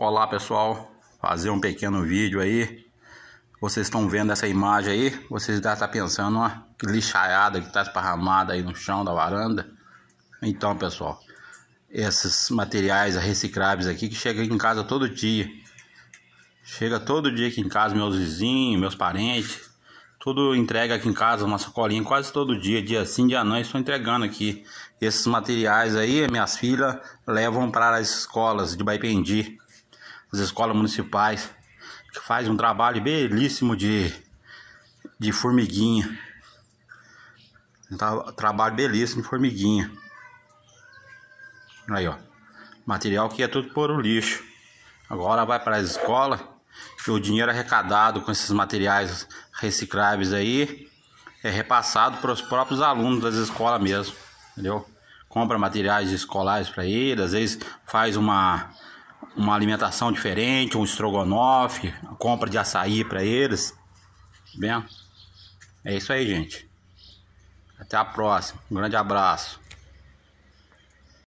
Olá pessoal, fazer um pequeno vídeo aí. Vocês estão vendo essa imagem aí? Vocês já estar pensando, ó, lixaiada que está esparramada aí no chão da varanda. Então, pessoal, esses materiais recicláveis aqui que chegam aqui em casa todo dia. Chega todo dia aqui em casa, meus vizinhos, meus parentes, tudo entrega aqui em casa, uma sacolinha quase todo dia, dia sim, dia não, estou entregando aqui. Esses materiais aí, minhas filhas levam para as escolas de Baipendi as escolas municipais, que faz um trabalho belíssimo de, de formiguinha. Um tra trabalho belíssimo de formiguinha. Aí, ó. Material que é tudo por o lixo. Agora vai para as escolas e o dinheiro arrecadado com esses materiais recicláveis aí é repassado para os próprios alunos das escolas mesmo, entendeu? Compra materiais escolares para eles, às vezes faz uma uma alimentação diferente, um estrogonofe, compra de açaí para eles. Bem, tá é isso aí, gente. Até a próxima. Um grande abraço.